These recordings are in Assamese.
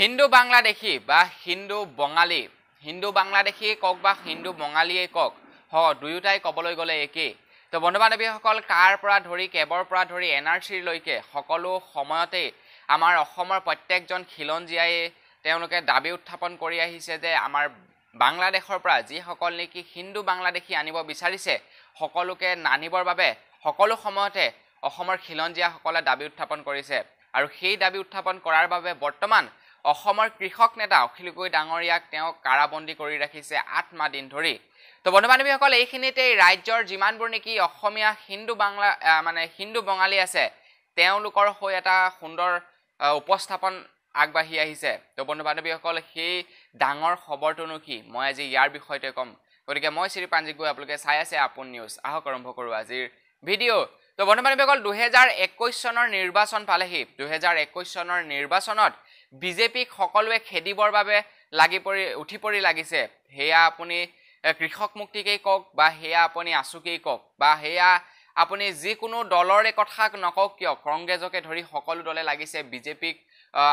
হিন্দু বাংলাদেশী বা হিন্দু বঙালী হিন্দু বাংলাদেশী কওক বা হিন্দু বঙালীয়ে কওক দুয়োটাই কবলৈ গ'লে একেই তো বন্ধু বান্ধৱীসকল কাৰ পৰা ধৰি কেবৰ পৰা ধৰি এন আৰ চিৰলৈকে সকলো সময়তেই আমাৰ অসমৰ প্ৰত্যেকজন খিলঞ্জীয়াই তেওঁলোকে দাবী উত্থাপন কৰি আহিছে যে আমাৰ বাংলাদেশৰ পৰা যিসকল নেকি হিন্দু বাংলাদেশী আনিব বিচাৰিছে সকলোকে নানিবৰ বাবে সকলো সময়তে অসমৰ খিলঞ্জীয়াসকলে দাবী উত্থাপন কৰিছে আৰু সেই দাবী উত্থাপন কৰাৰ বাবে বৰ্তমান অসমৰ কৃষক নেতা অখিল গগৈ ডাঙৰীয়াক তেওঁ কাৰাবন্দী কৰি ৰাখিছে আঠমাহ দিন ধৰি তো বন্ধু বান্ধৱীসকল এইখিনিতে ৰাজ্যৰ যিমানবোৰ নেকি অসমীয়া হিন্দু বাংলা মানে হিন্দু বঙালী আছে তেওঁলোকৰ হৈ এটা সুন্দৰ উপস্থাপন আগবাঢ়ি আহিছে তো বন্ধু বান্ধৱীসকল সেই ডাঙৰ খবৰটোনো কি মই আজি ইয়াৰ বিষয়তে ক'ম গতিকে মই শ্ৰী প্ৰাঞ্জিত গৈ আপোনালোকে চাই আছে আপোন নিউজ আহক আৰম্ভ কৰোঁ আজিৰ ভিডিঅ' তো বন্ধু বান্ধৱীসকল দুহেজাৰ একৈছ চনৰ নিৰ্বাচন পালেহি দুহেজাৰ একৈছ চনৰ নিৰ্বাচনত বিজেপিক সকলোৱে খেদিবৰ বাবে লাগি পৰি উঠি পৰি লাগিছে সেয়া আপুনি কৃষক মুক্তিকেই কওক বা সেয়া আপুনি আঁচুকেই কওক বা সেয়া আপুনি যিকোনো দলৰে কথা নকওক কিয় কংগ্ৰেছকে ধৰি সকলো দলে লাগিছে বিজেপিক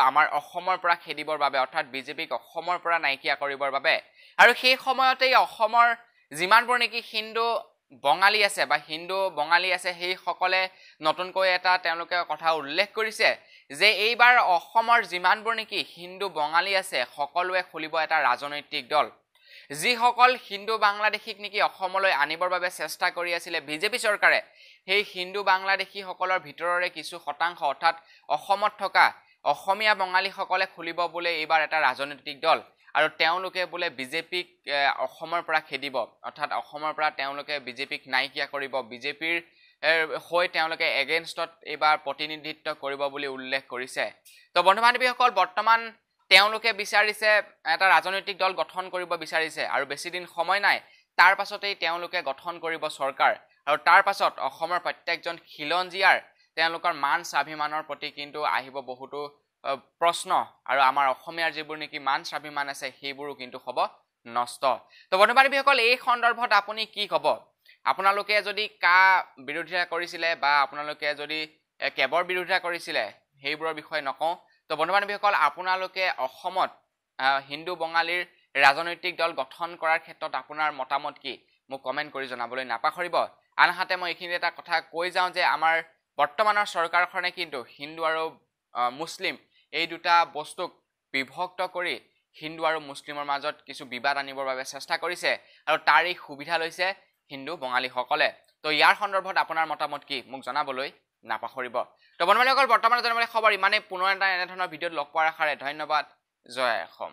আমাৰ অসমৰ পৰা খেদিবৰ বাবে অৰ্থাৎ বিজেপিক অসমৰ পৰা নাইকিয়া কৰিবৰ বাবে আৰু সেই সময়তেই অসমৰ যিমানবোৰ নেকি হিন্দু বঙালী আছে বা হিন্দু বঙালী আছে সেইসকলে নতুনকৈ এটা তেওঁলোকে কথা উল্লেখ কৰিছে যে এইবাৰ অসমৰ যিমানবোৰ নেকি হিন্দু বঙালী আছে সকলোৱে খুলিব এটা ৰাজনৈতিক দল যিসকল হিন্দু বাংলাদেশীক নেকি অসমলৈ আনিবৰ বাবে চেষ্টা কৰি আছিলে বিজেপি চৰকাৰে সেই হিন্দু বাংলাদেশীসকলৰ ভিতৰৰে কিছু শতাংশ অৰ্থাৎ অসমত থকা অসমীয়া বঙালীসকলে খুলিব বোলে এইবাৰ এটা ৰাজনৈতিক দল আৰু তেওঁলোকে বোলে বিজেপিক অসমৰ পৰা খেদিব অৰ্থাৎ অসমৰ পৰা তেওঁলোকে বিজেপিক নাইকিয়া কৰিব বিজেপিৰ হৈ তেওঁলোকে এগেইনষ্টত এইবাৰ প্ৰতিনিধিত্ব কৰিব বুলি উল্লেখ কৰিছে তো বন্ধু বান্ধৱীসকল বৰ্তমান তেওঁলোকে বিচাৰিছে এটা ৰাজনৈতিক দল গঠন কৰিব বিচাৰিছে আৰু বেছিদিন সময় নাই তাৰ পাছতেই তেওঁলোকে গঠন কৰিব চৰকাৰ আৰু তাৰ পাছত অসমৰ প্ৰত্যেকজন খিলঞ্জীয়াৰ তেওঁলোকৰ মান স্বাভিমানৰ প্ৰতি কিন্তু আহিব বহুতো প্ৰশ্ন আৰু আমাৰ অসমীয়াৰ যিবোৰ নেকি মান স্বাভিমান আছে সেইবোৰো কিন্তু হ'ব নষ্ট তো বন্ধু বান্ধৱীসকল এই সন্দৰ্ভত আপুনি কি ক'ব আপোনালোকে যদি কা বিৰোধিতা কৰিছিলে বা আপোনালোকে যদি কেবৰ বিৰোধিতা কৰিছিলে সেইবোৰৰ বিষয়ে নকওঁ তো বন্ধু বান্ধৱীসকল আপোনালোকে অসমত হিন্দু বঙালীৰ ৰাজনৈতিক দল গঠন কৰাৰ ক্ষেত্ৰত আপোনাৰ মতামত কি মোক কমেণ্ট কৰি জনাবলৈ নাপাহৰিব আনহাতে মই এইখিনি এটা কথা কৈ যাওঁ যে আমাৰ বৰ্তমানৰ চৰকাৰখনে কিন্তু হিন্দু আৰু মুছলিম এই দুটা বস্তুক বিভক্ত কৰি হিন্দু আৰু মুছলিমৰ মাজত কিছু বিবাদ আনিবৰ বাবে চেষ্টা কৰিছে আৰু তাৰ এই সুবিধা লৈছে হিন্দু বঙালীসকলে তো ইয়াৰ সন্দৰ্ভত আপোনাৰ মতামত কি মোক জনাবলৈ নাপাহৰিব তো বনমালীসকল বৰ্তমানে জনাবলৈ খবৰ ইমানেই পুনৰ এটা এনেধৰণৰ ভিডিঅ'ত লগ পোৱাৰ আশাৰে ধন্যবাদ জয় অসম